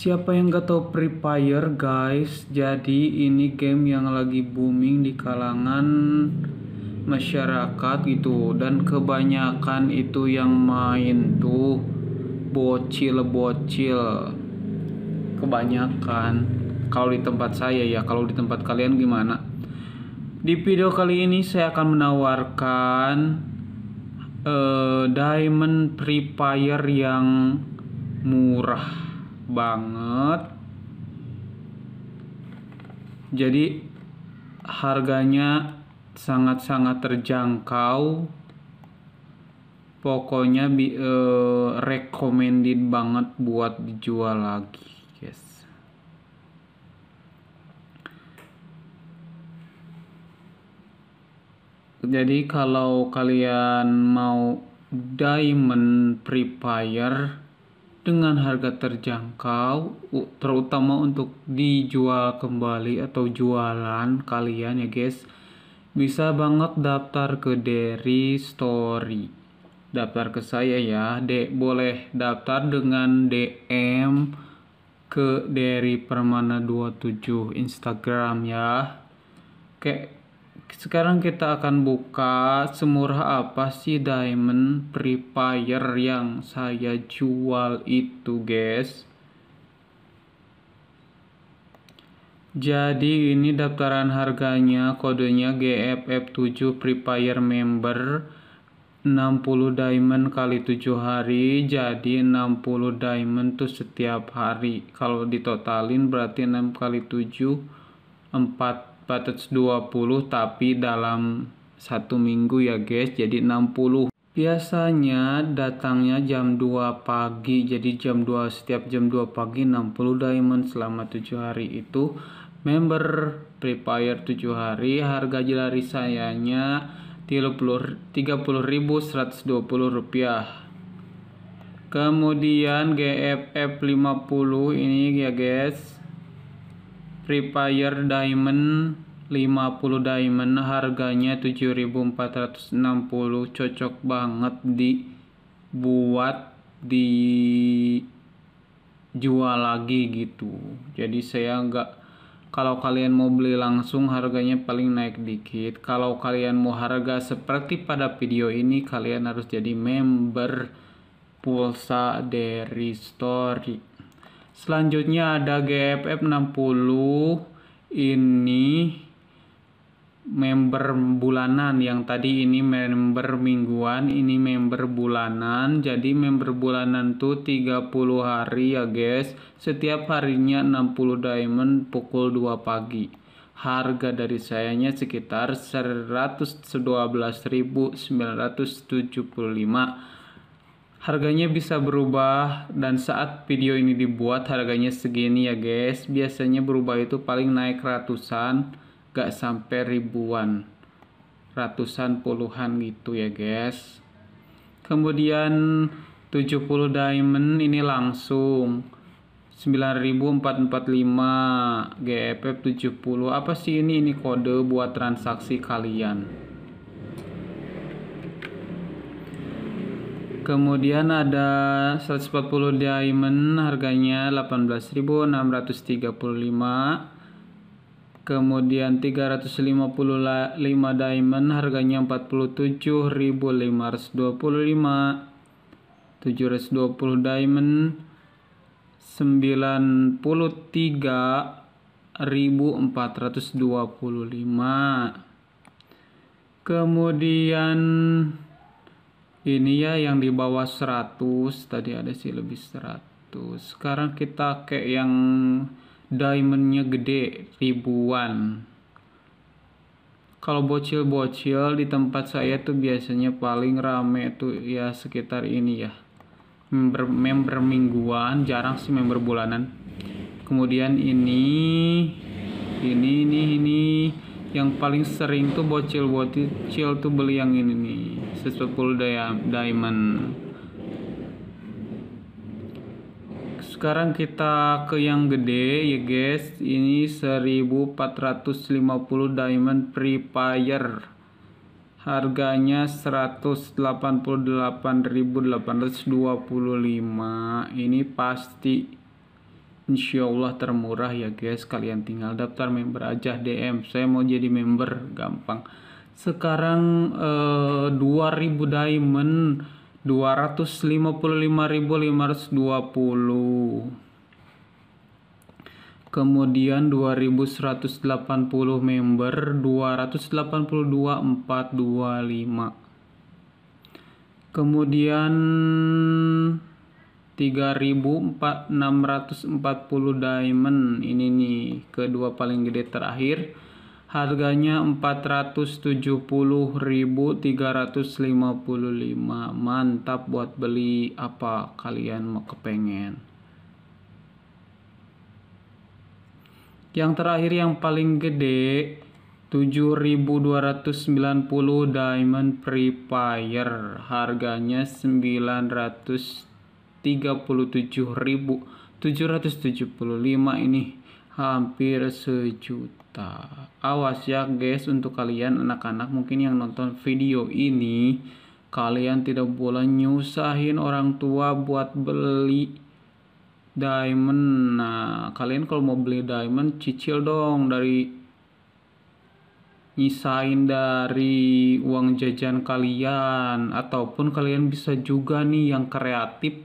Siapa yang gak tahu Free Fire guys? Jadi ini game yang lagi booming di kalangan masyarakat gitu dan kebanyakan itu yang main tuh bocil-bocil. Kebanyakan kalau di tempat saya ya, kalau di tempat kalian gimana? Di video kali ini saya akan menawarkan uh, Diamond Free Fire yang murah banget. Jadi harganya sangat-sangat terjangkau. Pokoknya bi uh, recommended banget buat dijual lagi, yes Jadi kalau kalian mau diamond prepare dengan harga terjangkau terutama untuk dijual kembali atau jualan kalian ya guys bisa banget daftar ke Derry Story daftar ke saya ya dek boleh daftar dengan DM ke Derry Permana 27 Instagram ya oke sekarang kita akan buka semurah apa sih diamond prepayer yang saya jual itu guys jadi ini daftaran harganya kodenya GFF7 prepayer member 60 diamond kali 7 hari jadi 60 diamond tuh setiap hari kalau ditotalin berarti 6 kali 7 40 20 tapi dalam satu minggu ya guys jadi 60 biasanya datangnya jam 2 pagi jadi jam 2 setiap jam 2 pagi 60 diamond selama 7 hari itu member free fire 7 hari harga jelari sayanya 30.120 rupiah kemudian GFF 50 ini ya guys Free Fire Diamond 50 diamond harganya 7460 cocok banget dibuat dijual lagi gitu jadi saya nggak kalau kalian mau beli langsung harganya paling naik dikit kalau kalian mau harga seperti pada video ini kalian harus jadi member pulsa dari story Selanjutnya ada GFF 60 ini member bulanan yang tadi ini member mingguan ini member bulanan jadi member bulanan tuh 30 hari ya guys setiap harinya 60 diamond pukul 2 pagi harga dari sayanya sekitar 112.975 Harganya bisa berubah dan saat video ini dibuat harganya segini ya guys. Biasanya berubah itu paling naik ratusan, gak sampai ribuan. Ratusan puluhan gitu ya guys. Kemudian 70 diamond ini langsung 9445 GEP 70. Apa sih ini? Ini kode buat transaksi kalian. Kemudian ada 140 diamond harganya 18.635. Kemudian 355 diamond harganya 47.525. 720 diamond 93.425. Kemudian ini ya yang di bawah 100 tadi ada sih lebih 100 sekarang kita kayak yang diamondnya gede ribuan kalau bocil-bocil di tempat saya tuh biasanya paling rame tuh ya sekitar ini ya member, member mingguan jarang sih member bulanan kemudian ini ini ini ini yang paling sering tuh bocil bocil tuh beli yang ini nih 110 diamond sekarang kita ke yang gede ya guys ini 1450 diamond free fire harganya 188.825 ini pasti Insya Allah termurah ya guys. Kalian tinggal daftar member aja DM. Saya mau jadi member, gampang. Sekarang eh, 2000 diamond 255.520. Kemudian 2180 member 282.425. Kemudian 3640 diamond ini nih kedua paling gede terakhir harganya 470.355 mantap buat beli apa kalian mau kepengen yang terakhir yang paling gede 7290 diamond pre harganya 900 37.775 ini hampir sejuta awas ya guys untuk kalian anak-anak mungkin yang nonton video ini kalian tidak boleh nyusahin orang tua buat beli diamond nah kalian kalau mau beli diamond cicil dong dari nyisain dari uang jajan kalian ataupun kalian bisa juga nih yang kreatif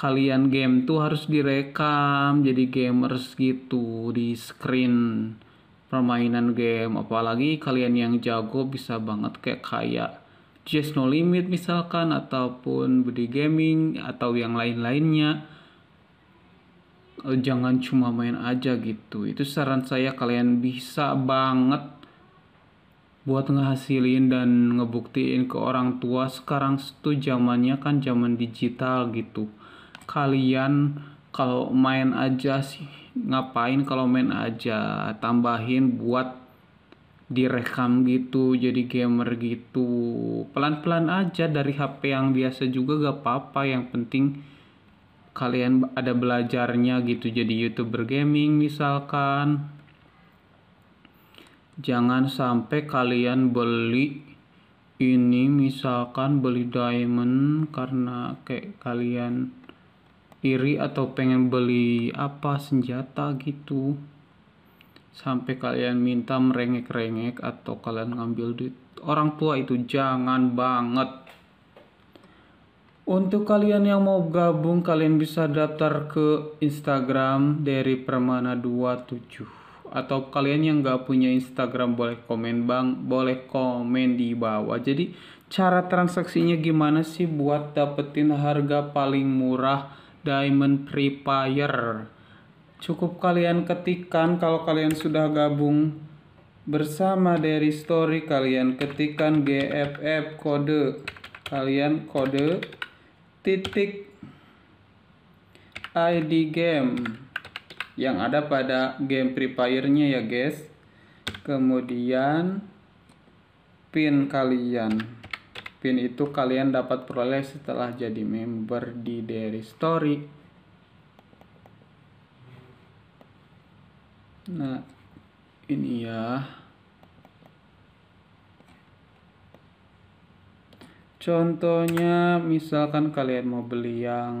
kalian game tuh harus direkam jadi gamers gitu di screen permainan game apalagi kalian yang jago bisa banget kayak kayak Just No Limit misalkan ataupun Body Gaming atau yang lain-lainnya eh, jangan cuma main aja gitu itu saran saya kalian bisa banget buat ngehasilin dan ngebuktiin ke orang tua sekarang itu zamannya kan zaman digital gitu kalian kalau main aja sih ngapain kalau main aja tambahin buat direkam gitu jadi gamer gitu pelan-pelan aja dari HP yang biasa juga gak apa-apa yang penting kalian ada belajarnya gitu jadi youtuber gaming misalkan jangan sampai kalian beli ini misalkan beli diamond karena kayak kalian iri atau pengen beli apa senjata gitu sampai kalian minta merengek-rengek atau kalian ngambil duit orang tua itu jangan banget untuk kalian yang mau gabung kalian bisa daftar ke Instagram dari Permana 27 atau kalian yang nggak punya Instagram boleh komen bang boleh komen di bawah jadi cara transaksinya gimana sih buat dapetin harga paling murah Diamond Free Fire. Cukup kalian ketikkan kalau kalian sudah gabung bersama dari story kalian ketikkan GFF kode kalian kode titik ID game yang ada pada game Free Fire-nya ya guys. Kemudian pin kalian Pin itu kalian dapat peroleh setelah jadi member di Dairy Story. Nah, ini ya. Contohnya misalkan kalian mau beli yang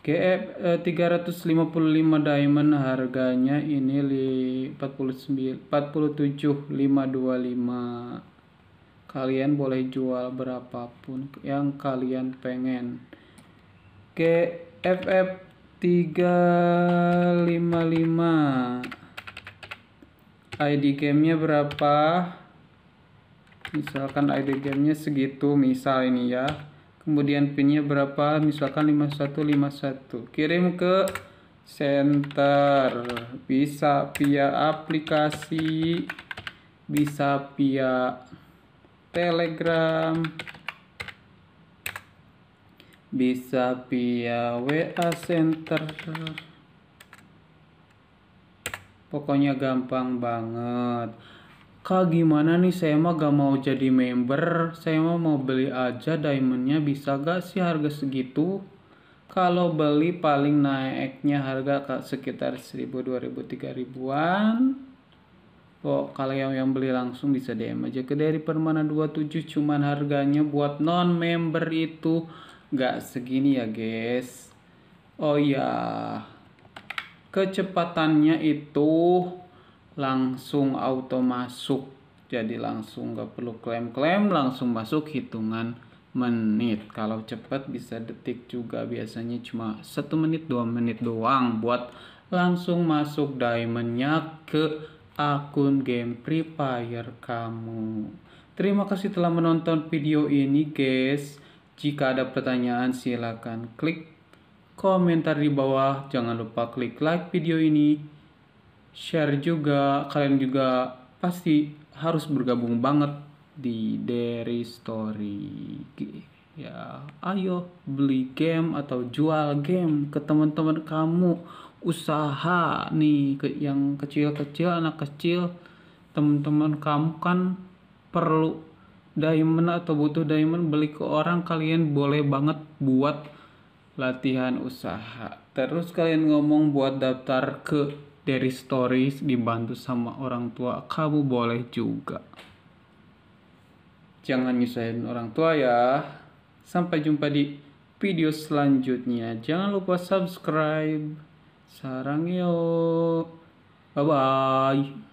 GF 355 eh, diamond harganya ini 47525 kalian boleh jual berapapun yang kalian pengen oke FF 355 ID gamenya berapa misalkan ID gamenya segitu misal ini ya kemudian pinnya berapa misalkan 5151 kirim ke center bisa via aplikasi bisa via Telegram, bisa via WA Center. Pokoknya gampang banget. Kak gimana nih saya mah gak mau jadi member Saya mah mau beli aja diamondnya bisa gak sih harga segitu Kalau beli paling naiknya harga kak sekitar 1000 2000 3000an kok kalau yang beli langsung bisa DM aja ke dari Permana 27 cuman harganya buat non member itu nggak segini ya guys oh iya kecepatannya itu langsung auto masuk jadi langsung nggak perlu klaim-klaim langsung masuk hitungan menit kalau cepat bisa detik juga biasanya cuma satu menit dua menit doang buat langsung masuk diamondnya ke akun game Free Fire kamu. Terima kasih telah menonton video ini guys. Jika ada pertanyaan silakan klik komentar di bawah. Jangan lupa klik like video ini. Share juga. Kalian juga pasti harus bergabung banget di Dairy Story. Ya, ayo beli game atau jual game ke teman-teman kamu usaha nih ke yang kecil-kecil anak kecil teman-teman kamu kan perlu diamond atau butuh diamond beli ke orang kalian boleh banget buat latihan usaha terus kalian ngomong buat daftar ke dari stories dibantu sama orang tua kamu boleh juga jangan nyusahin orang tua ya sampai jumpa di video selanjutnya jangan lupa subscribe 사랑해요. 바이바이.